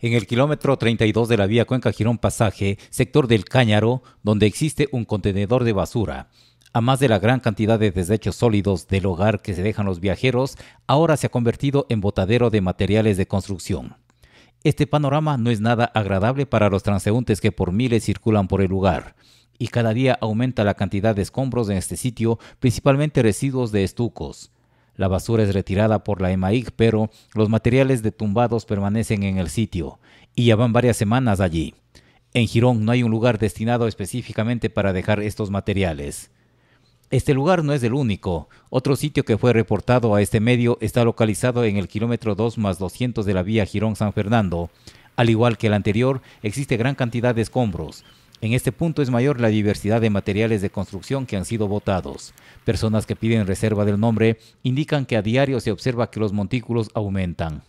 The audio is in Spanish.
en el kilómetro 32 de la vía Cuenca Girón Pasaje, sector del Cáñaro, donde existe un contenedor de basura. A más de la gran cantidad de desechos sólidos del hogar que se dejan los viajeros, ahora se ha convertido en botadero de materiales de construcción. Este panorama no es nada agradable para los transeúntes que por miles circulan por el lugar, y cada día aumenta la cantidad de escombros en este sitio, principalmente residuos de estucos. La basura es retirada por la EMAIC, pero los materiales detumbados permanecen en el sitio y ya van varias semanas allí. En Girón no hay un lugar destinado específicamente para dejar estos materiales. Este lugar no es el único. Otro sitio que fue reportado a este medio está localizado en el kilómetro 2 más 200 de la vía Girón-San Fernando. Al igual que el anterior, existe gran cantidad de escombros. En este punto es mayor la diversidad de materiales de construcción que han sido votados. Personas que piden reserva del nombre indican que a diario se observa que los montículos aumentan.